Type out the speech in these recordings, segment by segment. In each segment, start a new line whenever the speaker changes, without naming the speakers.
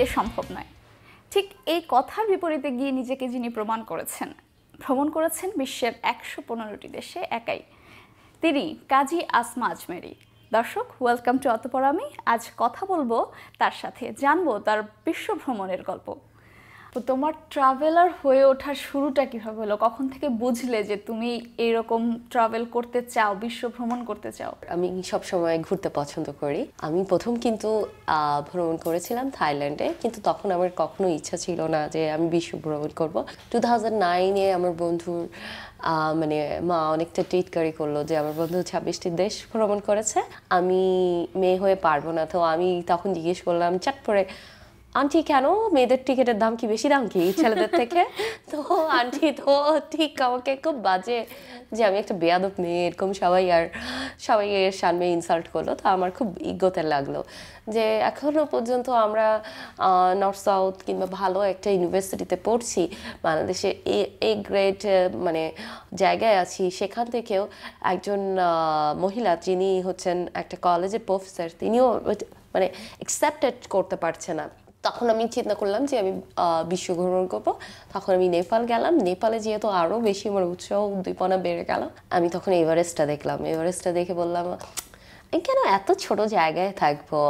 দিয়ে সম্ভব নয় ঠিক এই কথার বিপরীতে গিয়ে নিজেকে যিনি প্রমাণ করেছেন ভ্রমণ করেছেন বিশ্বের একশো পনেরোটি দেশে একাই তিনি কাজী আসমা আজমেরি দর্শক ওয়েলকাম টু অতপর আমি আজ কথা বলবো তার সাথে জানবো তার বিশ্ব ভ্রমণের গল্প তো তোমার ট্রাভেলার হয়ে ওঠার শুরুটা কিভাবে হলো কখন থেকে বুঝলে যে তুমি এরকম ট্রাভেল করতে চাও বিশ্ব ভ্রমণ করতে চাও
আমি সব সময় ঘুরতে পছন্দ করি আমি প্রথম কিন্তু ভ্রমণ করেছিলাম থাইল্যান্ডে কিন্তু তখন আমার কখনো ইচ্ছা ছিল না যে আমি বিশ্ব ভ্রমণ করব টু থাউজেন্ড নাইনে আমার বন্ধুর মানে মা অনেকটা টিটকারি করলো যে আমার বন্ধু ছাব্বিশটি দেশ ভ্রমণ করেছে আমি মেয়ে হয়ে পারবো না তো আমি তখন জিজ্ঞেস করলাম চট করে আন্টি কেন মেয়েদের টিকিটের দাম কি বেশি দাম কি ছেলেদের থেকে তো আন্টি তো ঠিক আমাকে খুব বাজে যে আমি একটা বেয়াদব মেয়ে এরকম সবাই আর সবাই এর সামনে ইনসাল্ট করলো তো আমার খুব ইজ্ঞতের লাগলো যে এখনও পর্যন্ত আমরা নর্থ সাউথ কিংবা ভালো একটা ইউনিভার্সিটিতে পড়ছি বাংলাদেশে এ এ গ্রেড মানে জায়গায় আছি সেখান থেকেও একজন মহিলা যিনি হচ্ছেন একটা কলেজের প্রফেসর তিনিও মানে অ্যাকসেপ্টেড করতে পারছে না তখন আমি চিন্তা করলাম যে আমি বিশ্বভ্রমণ করবো তখন আমি নেপাল গেলাম নেপালে যেহেতু আরও বেশি আমার উৎসাহ উদ্দীপনা বেড়ে গেল আমি তখন এভারেস্টটা দেখলাম এভারেস্টটা দেখে বললাম কেন এত ছোট জায়গায় থাকবো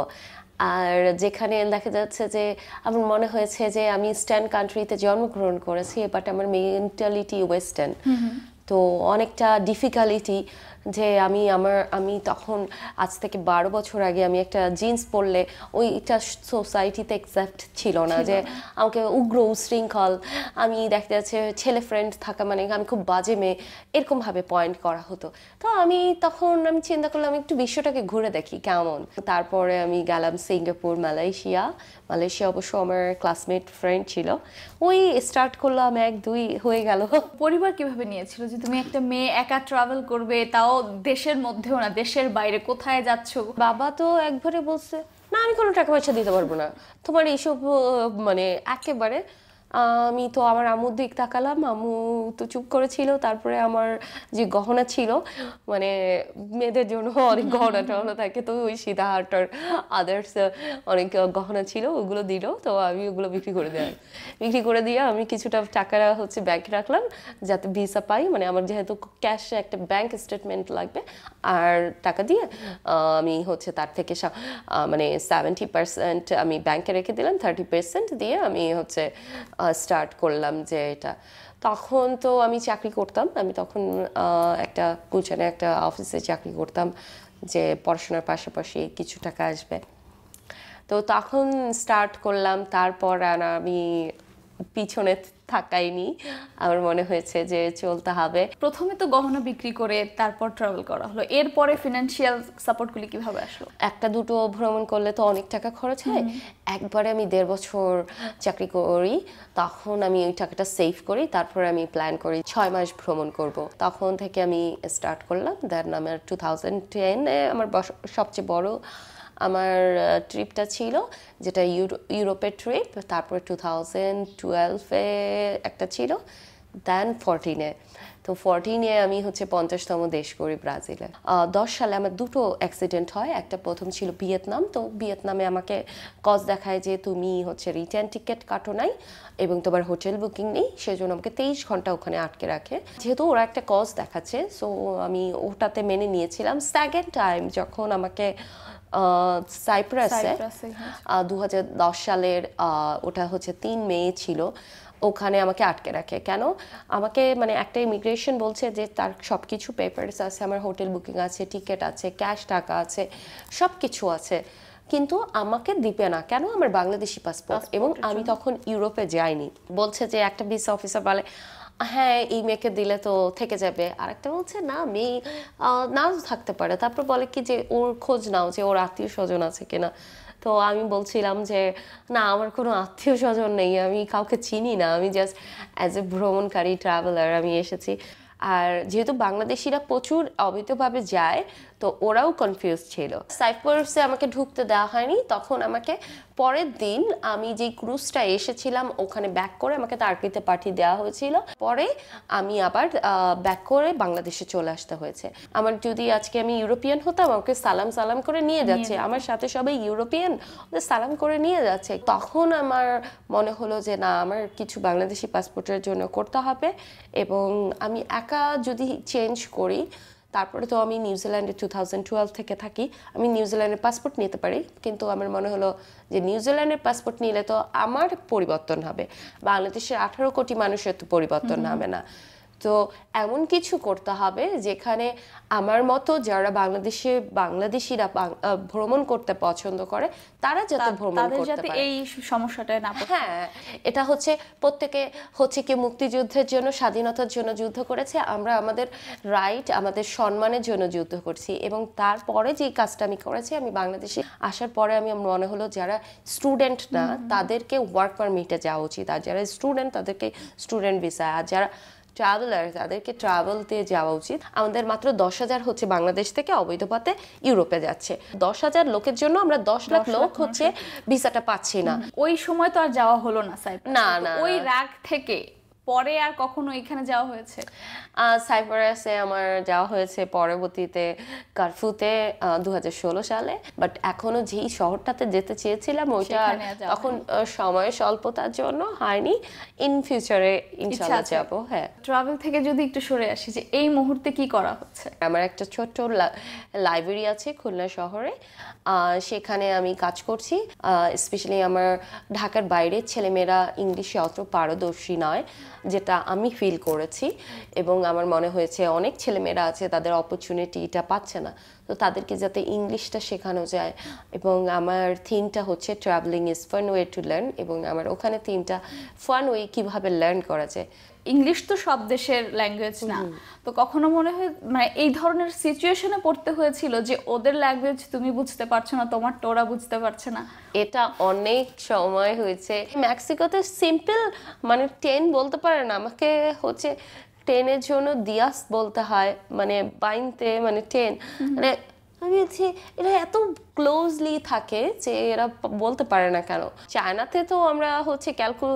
আর যেখানে দেখা যাচ্ছে যে আমার মনে হয়েছে যে আমি ইস্টার্ন কান্ট্রিতে জন্মগ্রহণ করেছি বাট আমার মেন্টালিটি ওয়েস্টার্ন তো অনেকটা ডিফিকাল্টি যে আমি আমার আমি তখন আজ থেকে বারো বছর আগে আমি একটা জিন্স পরলে ওইটা সোসাইটিতে একসেপ্ট ছিল না যে আমাকে উগ্র উশৃঙ্খল আমি দেখা যাচ্ছে ছেলে ফ্রেন্ড থাকা মানে আমি খুব বাজে মেয়ে এরকমভাবে পয়েন্ট করা হতো তো আমি তখন আমি চিন্তা করলাম একটু বিশ্বটাকে ঘুরে দেখি কেমন তারপরে আমি গেলাম সিঙ্গাপুর মালয়েশিয়া মালয়েশিয়া অবশ্য আমার ক্লাসমেট ফ্রেন্ড ছিল
ওই স্টার্ট করলাম এক দুই হয়ে গেল পরিবার কিভাবে নিয়েছিল যে তুমি একটা মেয়ে একা ট্রাভেল করবে তাও দেশের মধ্যেও না দেশের বাইরে কোথায় যাচ্ছ বাবা তো একবারে বলছে
না আমি কোনো টাকা পয়সা দিতে পারবো না তোমার এইসব মানে একেবারে আমি তো আমার আম্মুর দিক তাকালাম আম্মু তো চুপ করেছিল তারপরে আমার যে গহনা ছিল মানে মেয়েদের জন্য অনেক গহনা টহনা থাকে তো ওই সীতাহাটার আদার্স অনেক গহনা ছিল ওগুলো দিল তো আমি ওগুলো বিক্রি করে দিলাম বিক্রি করে দিয়ে আমি কিছুটা টাকা হচ্ছে ব্যাংকে রাখলাম যাতে ভিসা পাই মানে আমার যেহেতু ক্যাশ একটা ব্যাংক স্টেটমেন্ট লাগবে আর টাকা দিয়ে আমি হচ্ছে তার থেকে মানে সেভেন্টি পার্সেন্ট আমি ব্যাংকে রেখে দিলাম থার্টি পার্সেন্ট দিয়ে আমি হচ্ছে স্টার্ট করলাম যে এটা তখন তো আমি চাকরি করতাম আমি তখন একটা গুলশানে একটা অফিসে চাকরি করতাম যে পড়াশোনার পাশাপাশি কিছু টাকা আসবে তো তখন স্টার্ট করলাম তারপর আর আমি
পিছনে থাকাইনি আমার মনে হয়েছে যে চলতে হবে প্রথমে তো গহনা বিক্রি করে তারপর ট্রাভেল করা হলো এরপরে ফিনান্সিয়াল সাপোর্টগুলি কিভাবে আসলো
একটা দুটো ভ্রমণ করলে তো অনেক টাকা খরচ হয় একবারে আমি দেড় বছর চাকরি করি তখন আমি ওই টাকাটা সেভ করি তারপরে আমি প্ল্যান করি ছয় মাস ভ্রমণ করব তখন থেকে আমি স্টার্ট করলাম দেন আমার টু থাউজেন্ড টেনে আমার সবচেয়ে বড় আমার ট্রিপটা ছিল যেটা ইউরো ইউরোপের ট্রিপ তারপর টু থাউজেন্ড টুয়েলভে একটা ছিল দেন ফোরটিনে তো ফোরটিনে আমি হচ্ছে পঞ্চাশতম দেশ করি ব্রাজিলে দশ সালে আমার দুটো অ্যাক্সিডেন্ট হয় একটা প্রথম ছিল ভিয়েতনাম তো ভিয়েতনামে আমাকে কজ দেখায় যে তুমি হচ্ছে রিটার্ন টিকিট কাটো নাই এবং তোমার হোটেল বুকিং নেই সেজন্য আমাকে তেইশ ঘন্টা ওখানে আটকে রাখে যেহেতু ওরা একটা কজ দেখাচ্ছে সো আমি ওটাতে মেনে নিয়েছিলাম সেকেন্ড টাইম যখন আমাকে সাইপ্রাসে হ্যাঁ। দু সালের ওটা হচ্ছে তিন মে ছিল ওখানে আমাকে আটকে রাখে কেন আমাকে মানে একটা ইমিগ্রেশন বলছে যে তার সব কিছু পেপারস আছে আমার হোটেল বুকিং আছে টিকিট আছে ক্যাশ টাকা আছে সব কিছু আছে কিন্তু আমাকে দিবে না কেন আমার বাংলাদেশি পাসপোর্ট এবং আমি তখন ইউরোপে যাইনি বলছে যে একটা বিস অফিসার বলে হ্যাঁ এই মেয়েকে দিলে তো থেকে যাবে আরেকটা বলছে না মেয়ে নাও থাকতে পারে তারপর বলে কি যে ওর খোঁজ নাও যে ওর আত্মীয় স্বজন আছে কিনা তো আমি বলছিলাম যে না আমার কোনো আত্মীয় স্বজন নেই আমি কাউকে চিনি না আমি জাস্ট অ্যাজ এ ভ্রমণকারী ট্রাভেলার আমি এসেছি আর যেহেতু বাংলাদেশিরা প্রচুর অবৈধভাবে যায় তো ওরাও কনফিউজ ছিল সাইপ্রাসে আমাকে ঢুকতে দেওয়া হয়নি তখন আমাকে পরের দিন আমি যে ক্রুজটা এসেছিলাম ওখানে ব্যাক করে আমাকে তার্কিতে পাঠিয়ে দেওয়া হয়েছিল পরে আমি আবার ব্যাক করে বাংলাদেশে চলে আসতে হয়েছে আমার যদি আজকে আমি ইউরোপিয়ান হতাম আমাকে সালাম সালাম করে নিয়ে যাচ্ছে আমার সাথে সবাই ইউরোপিয়ান ওদের সালাম করে নিয়ে যাচ্ছে তখন আমার মনে হলো যে না আমার কিছু বাংলাদেশি পাসপোর্টের জন্য করতে হবে এবং আমি একা যদি চেঞ্জ করি তারপরে তো আমি নিউজিল্যান্ডে টু থাউজেন্ড টুয়েলভ থেকে থাকি আমি নিউজিল্যান্ডের পাসপোর্ট নিতে পারি কিন্তু আমার মনে হলো যে নিউজিল্যান্ডের পাসপোর্ট নিলে তো আমার পরিবর্তন হবে বাংলাদেশের আঠারো কোটি মানুষের তো পরিবর্তন হবে না তো এমন কিছু করতে হবে যেখানে আমার মতো যারা বাংলাদেশে বাংলাদেশিরা ভ্রমণ করতে পছন্দ করে তারা যাতে ভ্রমণ করতে পারে এই
সমস্যাটা না হ্যাঁ এটা হচ্ছে প্রত্যেকে হচ্ছে কি
মুক্তিযুদ্ধের জন্য স্বাধীনতার জন্য যুদ্ধ করেছে আমরা আমাদের রাইট আমাদের সম্মানের জন্য যুদ্ধ করছি এবং তারপরে যে কাজটা আমি করেছি আমি বাংলাদেশে আসার পরে আমি মনে হলো যারা স্টুডেন্ট না তাদেরকে ওয়ার্ক পারমিটে যাওয়া উচিত আর যারা স্টুডেন্ট তাদেরকে স্টুডেন্ট ভিসা আর যারা ট্রাভেলার তাদেরকে ট্রাভেলতে যাওয়া উচিত আমাদের মাত্র দশ হাজার হচ্ছে বাংলাদেশ থেকে অবৈধ পথে ইউরোপে যাচ্ছে দশ হাজার লোকের জন্য আমরা দশ লাখ লোক হচ্ছে ভিসাটা পাচ্ছি না
ওই সময় তো আর যাওয়া
হলো না স্যার না না ওই
রাগ থেকে পরে আর কখনো এখানে যাওয়া হয়েছে
সাইপ্রাসে আমার যাওয়া হয়েছে পরবর্তীতে কারফুতে দু সালে বাট এখনো যেই শহরটাতে যেতে চেয়েছিলাম ওইটা তখন সময় স্বল্পতার জন্য হয়নি ইন ফিউচারে ইনশাল্লাহ যাবো হ্যাঁ ট্রাভেল থেকে যদি একটু সরে আসি যে এই মুহূর্তে কি করা হচ্ছে আমার একটা ছোট্ট লাইব্রেরি আছে খুলনা শহরে সেখানে আমি কাজ করছি স্পেশালি আমার ঢাকার বাইরের ছেলেমেয়েরা ইংলিশে অত পারদর্শী নয় যেটা আমি ফিল করেছি এবং আমার মনে হয়েছে অনেক ছেলেমেয়েরা আছে তাদের অপরচুনিটিটা পাচ্ছে না তো তাদেরকে যাতে ইংলিশটা শেখানো যায় এবং আমার থিমটা হচ্ছে travelling is fun way to learn এবং আমার ওখানে থিমটা
ফান ওয়ে কীভাবে লার্ন করা যায় ইংলিশ তো সব দেশের ল্যাঙ্গুয়েজ না তো কখনো মনে হয় মানে এই ধরনের সিচুয়েশনে পড়তে হয়েছিল যে ওদের ল্যাঙ্গুয়েজ তুমি বুঝতে পারছো না তোমার টোরা বুঝতে পারছে না এটা অনেক সময় হয়েছে মেক্সিকোতে
সিম্পল মানে টেন বলতে পারে না আমাকে হচ্ছে টেনের জন্য দিয়াস বলতে হয় মানে বাইনতে মানে টেন মানে আমি বলছি এটা এত ক্লোজলি থাকে যে এরা বলতে পারে না কেন চায়নাতে তো আমরা হচ্ছে ক্যালকু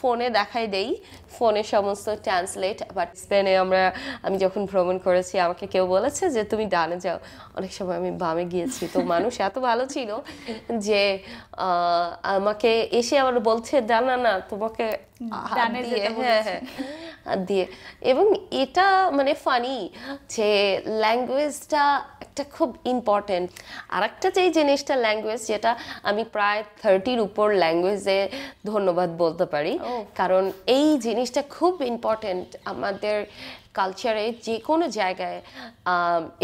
ফোনে দেখাই দেই ফোনে সমস্ত ট্রান্সলেট বাট স্পেনে আমরা আমি যখন ভ্রমণ করেছি আমাকে কেউ বলেছে যে তুমি ডানে যাও অনেক সময় আমি বামে গিয়েছি তো মানুষ এত ভালো ছিল যে আমাকে এসে আবার বলছে ডানা না তোমাকে হ্যাঁ, হ্যাঁ, দিয়ে এবং এটা মানে ফানি যে ল্যাঙ্গুয়েজটা একটা খুব ইম্পর্টেন্ট আর একটা যে জিনিসটা ল্যাঙ্গুয়েজ যেটা আমি প্রায় থার্টির উপর ল্যাঙ্গুয়েজে ধন্যবাদ বলতে পারি কারণ এই জিনিসটা খুব ইম্পর্টেন্ট আমাদের কালচারে যে কোনো জায়গায়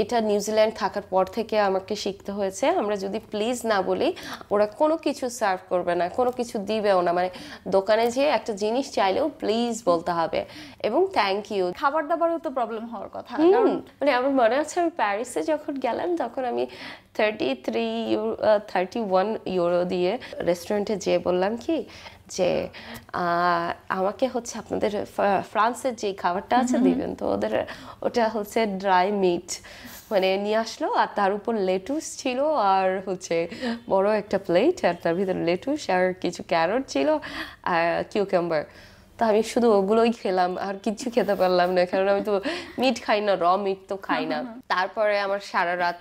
এটা নিউজিল্যান্ড থাকার পর থেকে আমাকে শিখতে হয়েছে আমরা যদি প্লিজ না বলি ওরা কোনো কিছু সার্ভ করবে না কোনো কিছু দিবেও না মানে দোকানে যেয়ে একটা জিনিস চাইলেও প্লিজ বলতে হবে এবং থ্যাংক ইউ খাবার দাবারও তো প্রবলেম হওয়ার কথা মানে আমার মনে আছে আমি প্যারিসে যখন গেলাম তখন আমি thirty three euro thirty one euro দিয়ে রেস্টুরেন্টে যেয়ে বললাম কি যে আমাকে হচ্ছে আপনাদের ফ্রান্সের যে খাবারটা আছে দিবেন তো ওদের ওটা হচ্ছে ড্রাই মিট মানে নিয়ে আসলো আর তার উপর লেটুস ছিল আর হচ্ছে বড় একটা প্লেট আর তার ভিতরে লেটুস আর কিছু ক্যারট ছিল আর কিউকাম্বার তো আমি শুধু ওগুলোই খেলাম আর কিছু খেতে পারলাম না কারণ আমি তো মিট খাই না র মিট তো খাই না হ্যাঁ, হ্যাঁ, হ্যাঁ। তারপরে আমার সারা রাত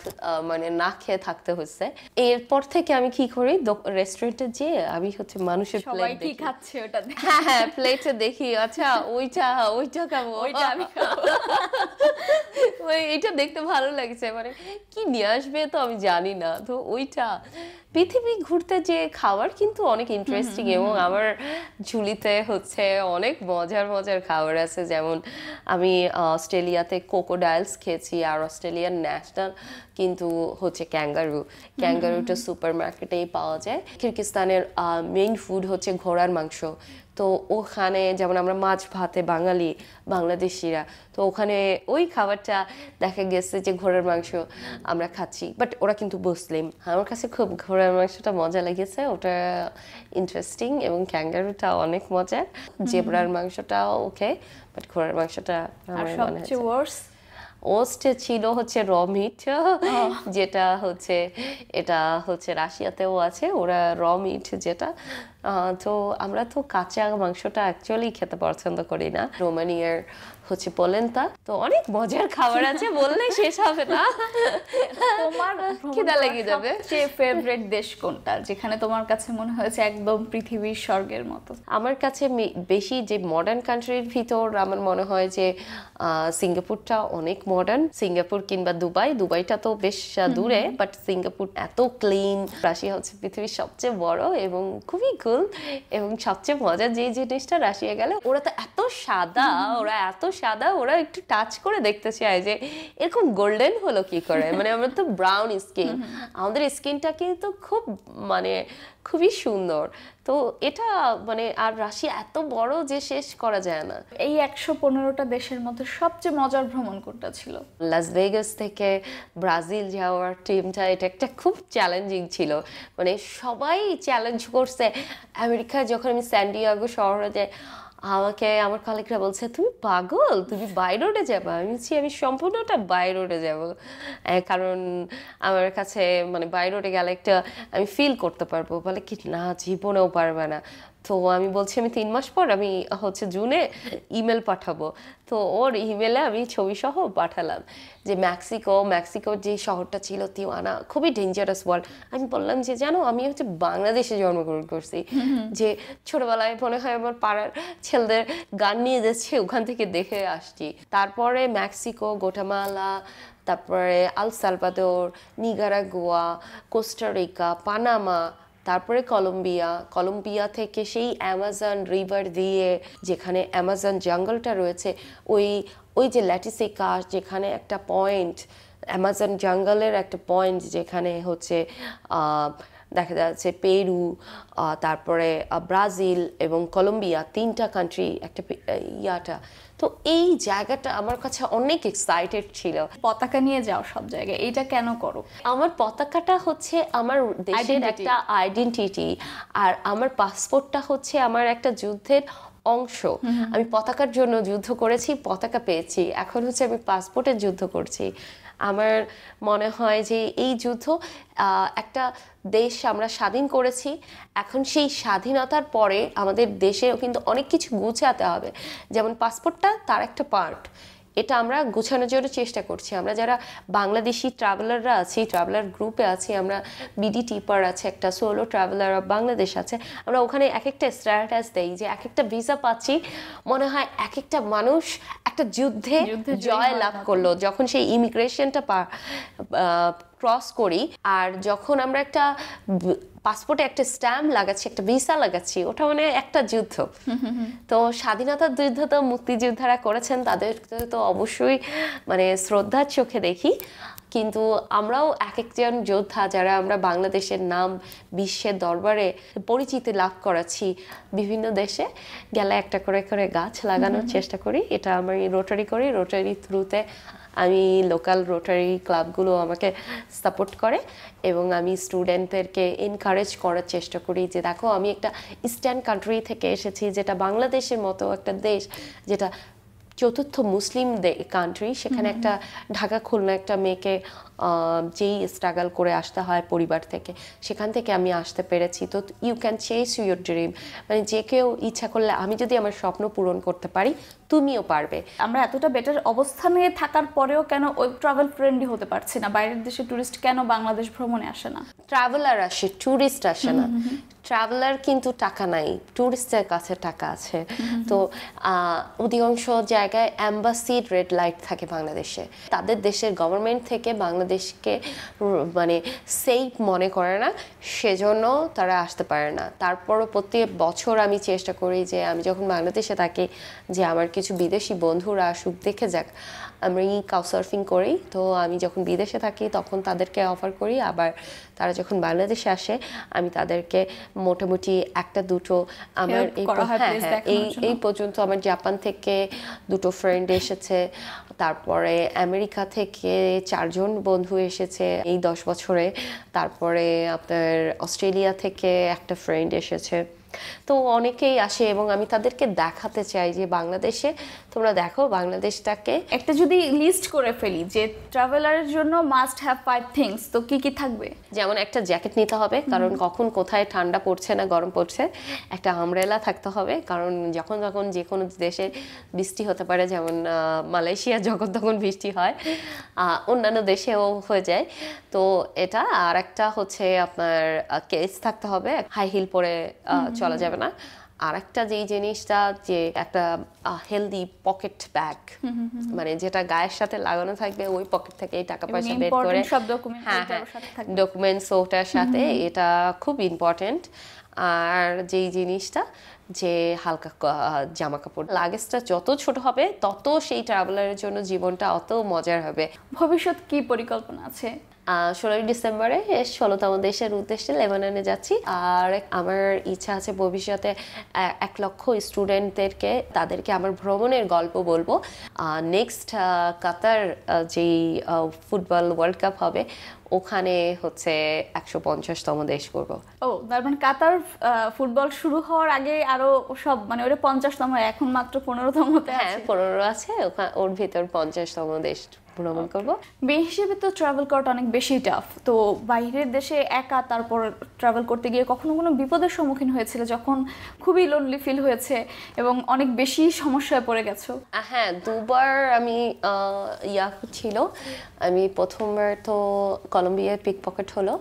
মানে না খেয়ে থাকতে হচ্ছে এরপর থেকে আমি কি করি রেস্টুরেন্টে যে আমি হচ্ছে মানুষের প্লেট কি
খাচ্ছে ওটা হ্যাঁ হ্যাঁ প্লেটে দেখি আচ্ছা ওইটা ওইটা খাবো ওইটা আমি ওই এটা দেখতে ভালো লাগছে মানে
কি নিয়ে আসবে তো আমি জানি না তো ওইটা পৃথিবী ঘুরতে যে খাবার কিন্তু অনেক ইন্টারেস্টিং এবং আমার ঝুলিতে হচ্ছে অনেক মজার মজার খাবার আছে যেমন আমি অস্ট্রেলিয়াতে কোকোডাইলস খেয়েছি আর অস্ট্রেলিয়ার ন্যাশনাল কিন্তু হচ্ছে ক্যাঙ্গারু ক্যাঙ্গারুটা সুপার মার্কেটেই পাওয়া যায় কিরকিস্তানের মেইন ফুড হচ্ছে ঘোড়ার মাংস তো ওখানে যেমন আমরা মাছ ভাতে বাঙালি বাংলাদেশিরা তো ওখানে ওই খাবারটা দেখা গেছে যে ঘোড়ার মাংস আমরা খাচ্ছি বাট ওরা কিন্তু মুসলিম আমার কাছে খুব ঘোড়ার মাংসটা মজা লেগেছে ওটা ইন্টারেস্টিং এবং ক্যাঙ্গারুটা অনেক মজার জেবরার মাংসটাও ওকে বাট ঘোড়ার মাংসটা আমার মনে
হয়
ওস্ট ছিল হচ্ছে রমিট oh. যেটা হচ্ছে এটা হচ্ছে রাশিয়াতেও আছে ওরা রমিট যেটা তো আমরা তো কাঁচা মাংসটা অ্যাকচুয়ালি খেতে পছন্দ করি না রোমানিয়ার হচ্ছে বলেন তা তো অনেক মজার খাবার আছে বললে
শেষ হবে না তোমার খিদা লেগে যাবে যে ফেভারিট দেশ কোনটা যেখানে তোমার কাছে মনে হয়েছে একদম পৃথিবীর স্বর্গের মতো আমার
কাছে বেশি যে মডার্ন কান্ট্রির ভিতর আমার মনে হয় যে সিঙ্গাপুরটা অনেক মডার্ন সিঙ্গাপুর কিংবা দুবাই দুবাইটা তো বেশ দূরে বাট সিঙ্গাপুর এত ক্লিন রাশিয়া হচ্ছে পৃথিবীর সবচেয়ে বড় এবং খুবই কুল এবং সবচেয়ে মজার যে জিনিসটা রাশিয়া গেলে ওরা তো এত সাদা ওরা এত সাদা ওরা একটু টাচ করে দেখতে চায় যে এরকম গোল্ডেন হলো কি করে মানে আমরা তো ব্রাউন স্কিন আমাদের স্কিনটাকে
তো খুব মানে খুবই সুন্দর তো এটা মানে আর রাশিয়া এত বড় যে শেষ করা যায় না এই একশো পনেরোটা দেশের মধ্যে সবচেয়ে মজার ভ্রমণ করতে ছিল
লাস ভেগাস থেকে ব্রাজিল যাওয়ার টিমটা এটা একটা খুব চ্যালেঞ্জিং ছিল মানে সবাই চ্যালেঞ্জ করছে আমেরিকায় যখন আমি স্যান্ডিয়াগো শহরে যাই আমাকে আমার কলিগরা বলছে তুমি পাগল তুমি বাই রোডে যাবে আমি বলছি আমি সম্পূর্ণটা বাই রোডে যাব কারণ আমার কাছে মানে বাই রোডে গেলে একটা আমি ফিল করতে পারবো বলে কি না জীবনেও পারবে না তো আমি বলছি আমি তিন মাস পর আমি হচ্ছে জুনে ইমেল পাঠাবো তো ওর ইমেলে আমি ছবি সহ পাঠালাম যে মেক্সিকো মেক্সিকোর যে শহরটা ছিল তিওয়ানা খুবই ডেঞ্জারাস ওয়ার্ল্ড আমি বললাম যে জানো আমি হচ্ছে বাংলাদেশে জন্মগ্রহণ করছি যে ছোটবেলায় মনে হয় আমার পাড়ার ছেলেদের গান নিয়ে যাচ্ছে ওখান থেকে দেখে আসছি তারপরে মেক্সিকো গোটামালা তারপরে আল সালভাদোর গোয়া কোস্টারিকা পানামা তারপরে কলম্বিয়া কলম্বিয়া থেকে সেই অ্যামাজন রিভার দিয়ে যেখানে অ্যামাজন জঙ্গলটা রয়েছে ওই ওই যে ল্যাটিসিকা যেখানে একটা পয়েন্ট অ্যামাজন জঙ্গলের একটা পয়েন্ট যেখানে হচ্ছে দেখা যাচ্ছে পেরু তারপরে ব্রাজিল এবং কলম্বিয়া তিনটা কান্ট্রি একটা ইয়াটা তো এই জায়গাটা আমার কাছে অনেক এক্সাইটেড ছিল পতাকা নিয়ে যাও সব জায়গায় এটা কেন করো আমার পতাকাটা হচ্ছে আমার দেশের একটা আইডেন্টিটি আর আমার পাসপোর্টটা হচ্ছে আমার একটা যুদ্ধের অংশ আমি পতাকার জন্য যুদ্ধ করেছি পতাকা পেয়েছি এখন হচ্ছে আমি পাসপোর্টের যুদ্ধ করছি আমার মনে হয় যে এই যুদ্ধ একটা দেশ আমরা স্বাধীন করেছি এখন সেই স্বাধীনতার পরে আমাদের দেশেও কিন্তু অনেক কিছু গুছাতে হবে যেমন পাসপোর্টটা তার একটা পার্ট এটা আমরা গোছানোর জন্য চেষ্টা করছি আমরা যারা বাংলাদেশি ট্রাভেলাররা আছি ট্রাভেলার গ্রুপে আছি আমরা বিডি টিপার আছে একটা সোলো ট্রাভেলার অফ বাংলাদেশ আছে আমরা ওখানে এক একটা স্ট্র্যাটাস দেই যে এক একটা ভিসা পাচ্ছি মনে হয় এক একটা মানুষ একটা যুদ্ধে জয় লাভ করলো যখন সেই ইমিগ্রেশনটা ক্রস করি আর যখন আমরা একটা পাসপোর্টে একটা স্ট্যাম্প লাগাচ্ছি একটা ভিসা লাগাচ্ছি ওটা মানে একটা যুদ্ধ তো স্বাধীনতার যুদ্ধ তো মুক্তিযোদ্ধারা করেছেন তাদের তো অবশ্যই মানে শ্রদ্ধার চোখে দেখি কিন্তু আমরাও এক একজন যোদ্ধা যারা আমরা বাংলাদেশের নাম বিশ্বের দরবারে পরিচিতি লাভ করাচ্ছি বিভিন্ন দেশে গেলে একটা করে করে গাছ লাগানোর চেষ্টা করি এটা আমি রোটারি করি রোটারি থ্রুতে আমি লোকাল রোটারি ক্লাবগুলো আমাকে সাপোর্ট করে এবং আমি স্টুডেন্টদেরকে এনকারেজ করার চেষ্টা করি যে দেখো আমি একটা ইস্টার্ন কান্ট্রি থেকে এসেছি যেটা বাংলাদেশের মতো একটা দেশ যেটা চতুর্থ মুসলিম কান্ট্রি সেখানে একটা ঢাকা খুলনা একটা মেয়েকে যেই স্ট্রাগল করে আসতে হয় পরিবার থেকে সেখান থেকে আমি আসতে পেরেছি তো you can chase your dream মানে যে কেউ ইচ্ছা করলে
আমি যদি আমার স্বপ্ন পূরণ করতে পারি তুমিও পারবে আমরা এতটা বেটার অবস্থানে থাকার পরেও কেন ওই ট্রাভেল ফ্রেন্ডলি হতে পারছি না বাইরের দেশে টুরিস্ট কেন বাংলাদেশ ভ্রমণে আসে না ট্রাভেলার আসে ট্যুরিস্ট আসে না
ট্রাভেলার কিন্তু টাকা নাই ট্যুরিস্টের কাছে টাকা আছে তো অধিকাংশ জায়গায় অ্যাম্বাসি রেড লাইট থাকে বাংলাদেশে তাদের দেশের গভর্নমেন্ট থেকে বাংলাদেশ বাংলাদেশকে মানে সেফ মনে করে না সেজন্য তারা আসতে পারে না তারপরও প্রতি বছর আমি চেষ্টা করি যে আমি যখন বাংলাদেশে থাকি যে আমার কিছু বিদেশি বন্ধুরা আসুক দেখে যাক আমি কাউসার্ফিং করি তো আমি যখন বিদেশে থাকি তখন তাদেরকে অফার করি আবার তারা যখন বাংলাদেশে আসে আমি তাদেরকে মোটামুটি একটা দুটো আমার এই হ্যাঁ, হ্যাঁ, এই পর্যন্ত আমার জাপান থেকে দুটো ফ্রেন্ড এসেছে তারপরে আমেরিকা থেকে চারজন বন্ধু এসেছে এই দশ বছরে তারপরে আপনার অস্ট্রেলিয়া থেকে একটা ফ্রেন্ড এসেছে তো অনেকেই আসে এবং আমি তাদেরকে দেখাতে চাই যে বাংলাদেশে তোমরা দেখো বাংলাদেশটাকে একটা যদি লিস্ট
করে ফেলি যে ট্রাভেলারের জন্য মাস্ট হ্যাভ ফাইভ থিংস তো কি কি থাকবে
যেমন একটা জ্যাকেট নিতে হবে কারণ কখন কোথায় ঠান্ডা পড়ছে না গরম পড়ছে একটা আমরেলা থাকতে হবে কারণ যখন যখন যে কোনো দেশে বৃষ্টি হতে পারে যেমন মালয়েশিয়া যখন তখন বৃষ্টি হয় অন্যান্য দেশেও হয়ে যায় তো এটা আর একটা হচ্ছে আপনার কেস থাকতে হবে হাই হিল পরে চলা যাবে না আরেকটা যেই জিনিসটা যে একটা হেলদি পকেট ব্যাগ মানে যেটা গায়ের সাথে লাগানো থাকবে ওই পকেট থেকে টাকা পয়সা বের করে হ্যাঁ হ্যাঁ ডকুমেন্টস ওটার সাথে এটা খুব ইম্পর্টেন্ট আর যেই জিনিসটা যে হালকা জামা কাপড় লাগেজটা যত ছোট হবে তত সেই ট্রাভেলারের জন্য জীবনটা অত মজার হবে
ভবিষ্যৎ কি পরিকল্পনা আছে
ষোলোই ডিসেম্বরে ষোলোতম দেশের উদ্দেশ্যে লেবাননে যাচ্ছি আর আমার ইচ্ছা আছে ভবিষ্যতে এক লক্ষ স্টুডেন্টদেরকে তাদেরকে আমার ভ্রমণের গল্প বলবো নেক্সট কাতার যেই ফুটবল ওয়ার্ল্ড কাপ হবে ওখানে হচ্ছে একশো পঞ্চাশতম দেশ করব
ও তার মানে কাতার ফুটবল শুরু হওয়ার আগে আরো সব মানে ওটা পঞ্চাশতম এখন মাত্র পনেরোতম হ্যাঁ পনেরো আছে ওর ভিতর পঞ্চাশতম দেশ ভ্রমণ করব মেয়ে হিসেবে তো ট্রাভেল করাটা অনেক বেশি টাফ তো বাইরের দেশে একা তারপর ট্রাভেল করতে গিয়ে কখনো কোনো বিপদের সম্মুখীন হয়েছিল যখন খুবই লোনলি ফিল হয়েছে এবং অনেক বেশি সমস্যায় পড়ে গেছো হ্যাঁ দুবার আমি ইয়া
ছিল আমি প্রথমবার তো কলম্বিয়ায় পিক পকেট হলো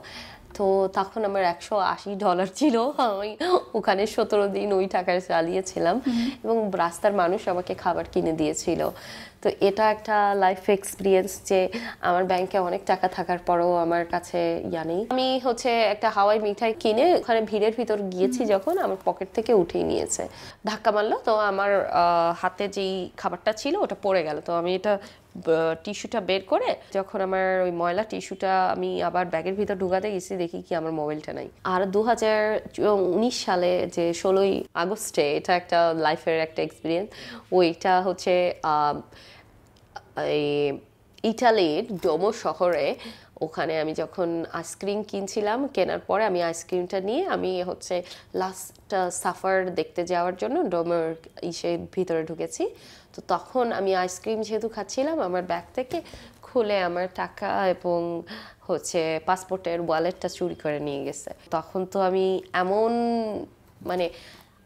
তো তখন আমার একশো আশি ডলার ছিল আমি ওখানে সতেরো দিন ওই টাকায় চালিয়েছিলাম এবং রাস্তার মানুষ আমাকে খাবার কিনে দিয়েছিল তো এটা একটা লাইফ এক্সপিরিয়েন্স যে আমার ব্যাংকে অনেক টাকা থাকার পরও আমার কাছে ইয়া আমি হচ্ছে একটা হাওয়াই মিঠাই কিনে ওখানে ভিড়ের ভিতর গিয়েছি যখন আমার পকেট থেকে উঠে নিয়েছে ধাক্কা মারলো তো আমার হাতে যেই খাবারটা ছিল ওটা পড়ে গেল তো আমি এটা টিস্যুটা বের করে যখন আমার ওই ময়লা টিস্যুটা আমি আবার ব্যাগের ভিতর ঢুকাতে গেছি দেখি কি আমার মোবাইলটা নাই আর দু উনিশ সালে যে ষোলোই আগস্টে এটা একটা লাইফের একটা এক্সপিরিয়েন্স ওইটা হচ্ছে ইটালির ডোমো শহরে ওখানে আমি যখন আইসক্রিম কিনছিলাম কেনার পরে আমি আইসক্রিমটা নিয়ে আমি হচ্ছে লাস্ট সাফার দেখতে যাওয়ার জন্য ডোমের ইসে ভিতরে ঢুকেছি তো তখন আমি আইসক্রিম যেহেতু খাচ্ছিলাম আমার ব্যাগ থেকে খুলে আমার টাকা এবং হচ্ছে পাসপোর্টের ওয়ালেটটা চুরি করে নিয়ে গেছে তখন তো আমি এমন মানে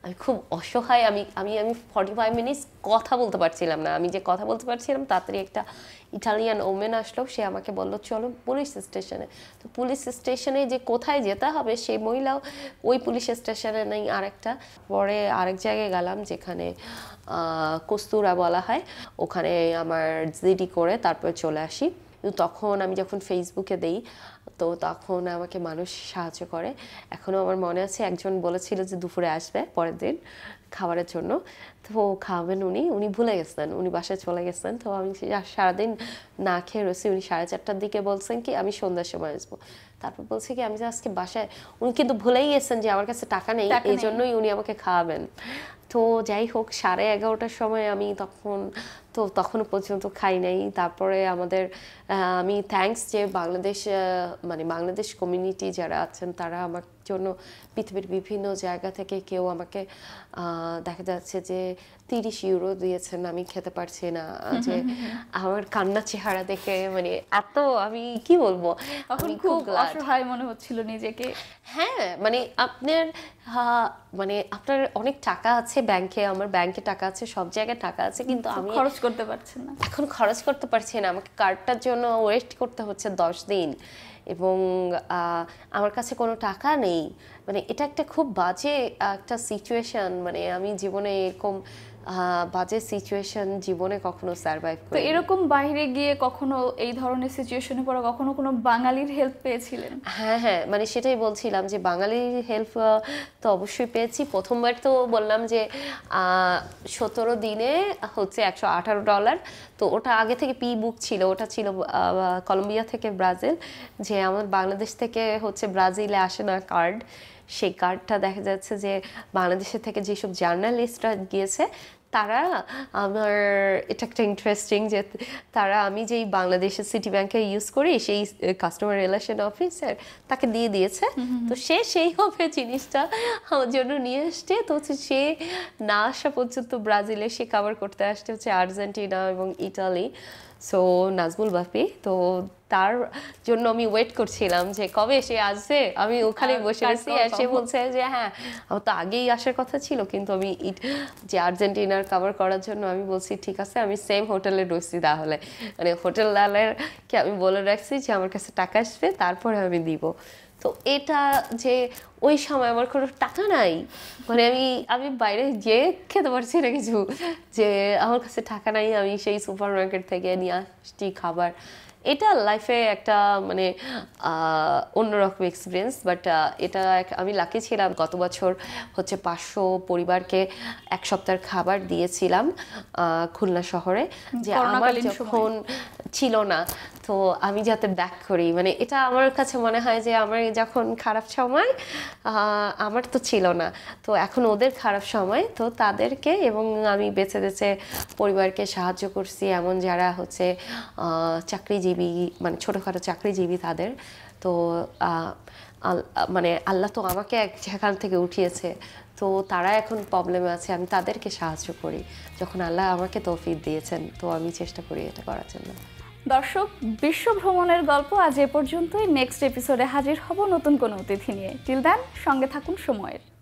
আমি খুব অসহায় আমি আমি আমি ফর্টি ফাইভ মিনিটস কথা বলতে পারছিলাম না আমি যে কথা বলতে পারছিলাম তাড়াতাড়ি একটা ইটালিয়ান ওমেন আসলো সে আমাকে বলল চলো পুলিশ স্টেশনে তো পুলিশ স্টেশনে যে কোথায় যেতে হবে সেই মহিলাও ওই পুলিশ স্টেশনে নেই আরেকটা পরে আরেক জায়গায় গেলাম যেখানে কস্তুরা বলা হয় ওখানে আমার জিডি করে তারপর চলে আসি তখন আমি যখন ফেসবুকে দেই তো তখন আমাকে মানুষ সাহায্য করে এখনও আমার মনে আছে একজন বলেছিল যে দুপুরে আসবে পরের দিন খাবারের জন্য তো খাবেন উনি উনি ভুলে গেছেন উনি বাসায় চলে গেছেন তো আমি সারাদিন না খেয়ে রয়েছি উনি সাড়ে চারটার দিকে বলছেন কি আমি সন্ধ্যার সময় আসবো তারপর বলছে কি আমি যে আজকে বাসায় উনি কিন্তু ভুলেই গেছেন যে আমার কাছে টাকা নেই এই জন্যই উনি আমাকে খাওয়াবেন তো যাই হোক সাড়ে এগারোটার সময় আমি তখন তো তখনও পর্যন্ত খাই নাই তারপরে আমাদের আমি থ্যাংকস যে বাংলাদেশ মানে বাংলাদেশ কমিউনিটি যারা আছেন তারা আমার জন্য পৃথিবীর বিভিন্ন জায়গা থেকে কেউ আমাকে দেখা যাচ্ছে যে তিরিশ ইউরো দিয়েছেন আমি খেতে পারছি না যে আমার কান্না চেহারা দেখে মানে এত আমি কি বলবো খুব অসহায়
মনে হচ্ছিল নিজেকে
হ্যাঁ মানে আপনার মানে আপনার অনেক টাকা আছে ব্যাংকে আমার ব্যাংকে টাকা আছে সব জায়গায় টাকা আছে কিন্তু আমি খরচ
করতে পারছেন না
এখন খরচ করতে পারছেন আমাকে কার্ডটার জন্য ওয়েস্ট করতে হচ্ছে দশ দিন এবং আমার কাছে কোনো টাকা নেই মানে এটা একটা খুব বাজে একটা সিচুয়েশান মানে আমি জীবনে এরকম বাজে সিচুয়েশন জীবনে কখনো সার্ভাইভ তো এরকম
বাইরে গিয়ে কখনো এই ধরনের সিচুয়েশনে পড়া কখনো কোনো বাঙালির হেল্প পেয়েছিলেন হ্যাঁ হ্যাঁ মানে সেটাই বলছিলাম যে বাঙালির হেল্প তো অবশ্যই পেয়েছি প্রথমবার তো বললাম যে
সতেরো দিনে হচ্ছে একশো আঠারো ডলার তো ওটা আগে থেকে পি বুক ছিল ওটা ছিল কলম্বিয়া থেকে ব্রাজিল যে আমার বাংলাদেশ থেকে হচ্ছে ব্রাজিলে আসে না কার্ড সেই কার্ডটা দেখা যাচ্ছে যে বাংলাদেশের থেকে যেসব জার্নালিস্টরা গিয়েছে তারা আমার এটা একটা ইন্টারেস্টিং যে তারা আমি যেই বাংলাদেশের সিটি ব্যাংকে ইউজ করি সেই কাস্টমার রিলেশন অফিসার তাকে দিয়ে দিয়েছে তো সে সেইভাবে জিনিসটা আমার জন্য নিয়ে আসছে তো হচ্ছে সে না আসা পর্যন্ত ব্রাজিলে সে কাভার করতে আসছে হচ্ছে আর্জেন্টিনা এবং ইটালি সো নাজমুল বাপি তো তার জন্য আমি ওয়েট করছিলাম যে কবে সে আসবে আমি ওখানে বসে আছি আর সে বলছে যে হ্যাঁ আমার তো আগেই আসার কথা ছিল কিন্তু আমি যে আর্জেন্টিনার কাভার করার জন্য আমি বলছি ঠিক আছে আমি সেম হোটেলে রয়েছি তাহলে মানে হোটেল দালেরকে আমি বলে রাখছি যে আমার কাছে টাকা আসবে তারপরে আমি দিব তো এটা যে ওই সময় আমার কোনো টাকা নাই মানে আমি আমি বাইরে গিয়ে খেতে পারছি না কিছু যে আমার কাছে টাকা নাই আমি সেই সুপার মার্কেট থেকে নিয়ে আসছি খাবার এটা লাইফে একটা মানে অন্যরকম এক্সপিরিয়েন্স বাট এটা আমি লাকি ছিলাম গত বছর হচ্ছে পাঁচশো পরিবারকে এক সপ্তাহের খাবার দিয়েছিলাম খুলনা শহরে যে আমার যখন ছিল না তো আমি যাতে ব্যাক করি মানে এটা আমার কাছে মনে হয় যে আমার যখন খারাপ সময় আমার তো ছিল না তো এখন ওদের খারাপ সময় তো তাদেরকে এবং আমি বেছে বেছে পরিবারকে সাহায্য করছি এমন যারা হচ্ছে চাকরিজীবী চাকরিজীবী মানে ছোটোখাটো চাকরিজীবী তাদের তো মানে আল্লাহ তো আমাকে এক সেখান থেকে উঠিয়েছে তো তারা এখন প্রবলেমে আছে আমি তাদেরকে সাহায্য করি যখন আল্লাহ আমাকে তৌফিক দিয়েছেন তো আমি চেষ্টা করি এটা করার জন্য
দর্শক বিশ্ব ভ্রমণের গল্প আজ এ পর্যন্তই নেক্সট এপিসোডে হাজির হব নতুন কোনো অতিথি নিয়ে টিল দেন সঙ্গে থাকুন সময়ের